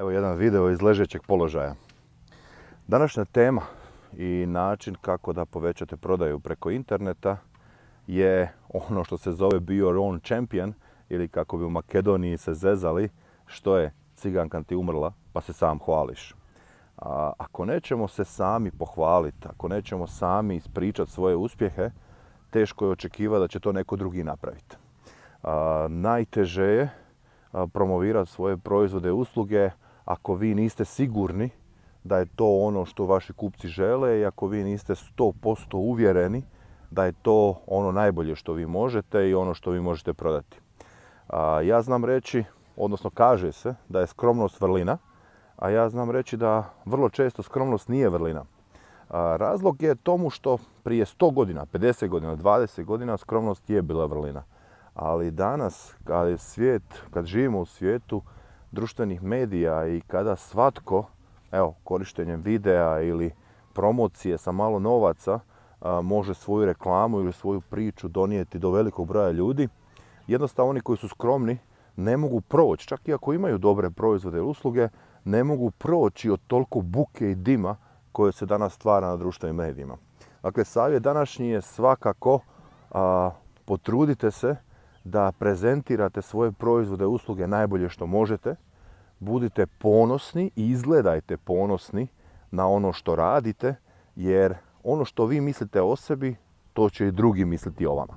Evo jedan video iz ležećeg položaja. Današnja tema i način kako da povećate prodaju preko interneta je ono što se zove Be Your Own Champion ili kako bi u Makedoniji se zezali što je ciganka ti umrla pa se sam hvališ. ako nećemo se sami pohvaliti, ako nećemo sami ispričati svoje uspjehe, teško je očekiva da će to neko drugi napraviti. Najteže je promovirati svoje proizvode i usluge, ako vi niste sigurni da je to ono što vaši kupci žele i ako vi niste 100% uvjereni da je to ono najbolje što vi možete i ono što vi možete prodati. ja znam reći, odnosno kaže se da je skromnost vrlina, a ja znam reći da vrlo često skromnost nije vrlina. razlog je tomu što prije 100 godina, 50 godina, 20 godina skromnost je bila vrlina. Ali danas, kad je svijet, kad živimo u svijetu društvenih medija i kada svatko, evo, korištenjem videa ili promocije sa malo novaca, može svoju reklamu ili svoju priču donijeti do velikog broja ljudi, jednostavno oni koji su skromni ne mogu proći, čak i ako imaju dobre proizvode ili usluge, ne mogu proći od toliko buke i dima koje se danas stvara na društvenim medijima. Dakle, savjet današnji je svakako potrudite se da prezentirate svoje proizvode, usluge najbolje što možete, budite ponosni i izgledajte ponosni na ono što radite, jer ono što vi mislite o sebi, to će i drugi misliti o vama.